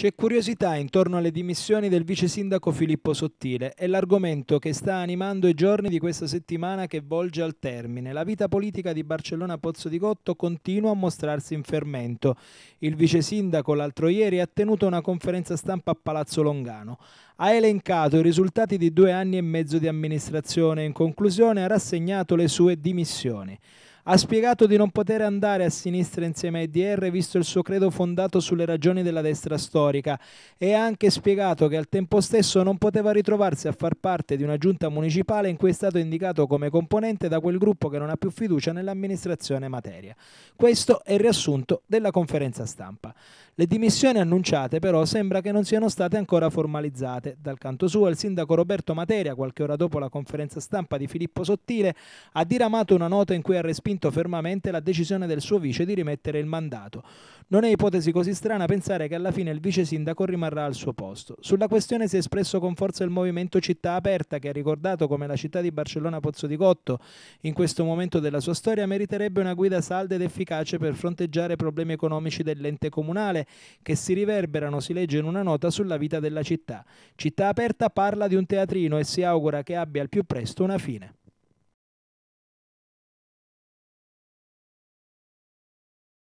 C'è curiosità intorno alle dimissioni del vice sindaco Filippo Sottile, è l'argomento che sta animando i giorni di questa settimana che volge al termine. La vita politica di Barcellona Pozzo di Gotto continua a mostrarsi in fermento. Il vice sindaco l'altro ieri ha tenuto una conferenza stampa a Palazzo Longano. Ha elencato i risultati di due anni e mezzo di amministrazione e in conclusione ha rassegnato le sue dimissioni ha spiegato di non poter andare a sinistra insieme a EDR visto il suo credo fondato sulle ragioni della destra storica e ha anche spiegato che al tempo stesso non poteva ritrovarsi a far parte di una giunta municipale in cui è stato indicato come componente da quel gruppo che non ha più fiducia nell'amministrazione materia. Questo è il riassunto della conferenza stampa. Le dimissioni annunciate però sembra che non siano state ancora formalizzate. Dal canto suo il sindaco Roberto Materia, qualche ora dopo la conferenza stampa di Filippo Sottile, ha diramato una nota in cui ha respinto respinto fermamente la decisione del suo vice di rimettere il mandato. Non è ipotesi così strana pensare che alla fine il vice sindaco rimarrà al suo posto. Sulla questione si è espresso con forza il movimento Città Aperta, che ha ricordato come la città di Barcellona Pozzo di Cotto, in questo momento della sua storia, meriterebbe una guida salda ed efficace per fronteggiare problemi economici dell'ente comunale, che si riverberano, si legge in una nota, sulla vita della città. Città Aperta parla di un teatrino e si augura che abbia al più presto una fine.